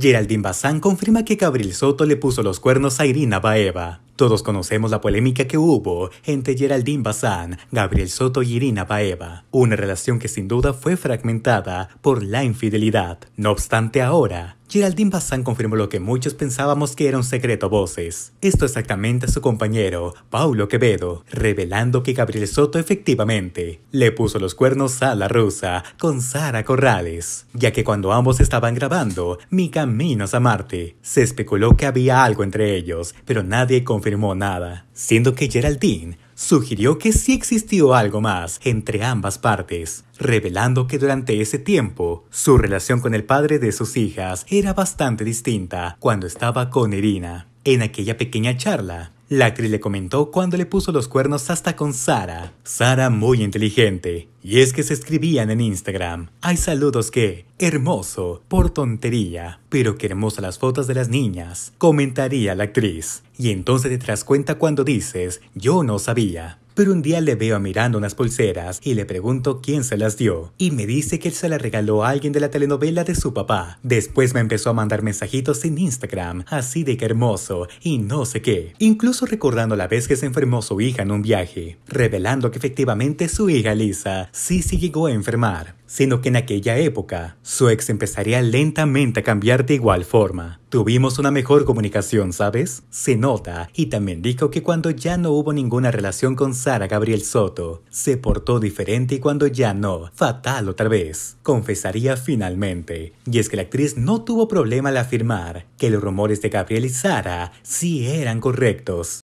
Geraldine Bazán confirma que Gabriel Soto le puso los cuernos a Irina Baeva. Todos conocemos la polémica que hubo entre Geraldine Bazán, Gabriel Soto y Irina Baeva, una relación que sin duda fue fragmentada por la infidelidad. No obstante ahora, Geraldine Bazán confirmó lo que muchos pensábamos que era un secreto a voces. Esto exactamente a su compañero, Paulo Quevedo, revelando que Gabriel Soto efectivamente le puso los cuernos a la rusa con Sara Corrales, ya que cuando ambos estaban grabando Mi Caminos a Marte, se especuló que había algo entre ellos, pero nadie confirmó nada, siendo que Geraldine sugirió que sí existió algo más entre ambas partes, revelando que durante ese tiempo su relación con el padre de sus hijas era bastante distinta cuando estaba con Irina. En aquella pequeña charla, la actriz le comentó cuando le puso los cuernos hasta con Sara. Sara muy inteligente. Y es que se escribían en Instagram. Hay saludos que, hermoso, por tontería, pero que hermosas las fotos de las niñas, comentaría la actriz. Y entonces te das cuenta cuando dices, yo no sabía. Pero un día le veo mirando unas pulseras y le pregunto quién se las dio. Y me dice que él se las regaló a alguien de la telenovela de su papá. Después me empezó a mandar mensajitos en Instagram, así de que hermoso y no sé qué. Incluso recordando la vez que se enfermó su hija en un viaje, revelando que efectivamente su hija Lisa sí se sí llegó a enfermar sino que en aquella época su ex empezaría lentamente a cambiar de igual forma. Tuvimos una mejor comunicación, ¿sabes? Se nota, y también dijo que cuando ya no hubo ninguna relación con Sara Gabriel Soto, se portó diferente y cuando ya no, fatal otra vez, confesaría finalmente. Y es que la actriz no tuvo problema al afirmar que los rumores de Gabriel y Sara sí eran correctos,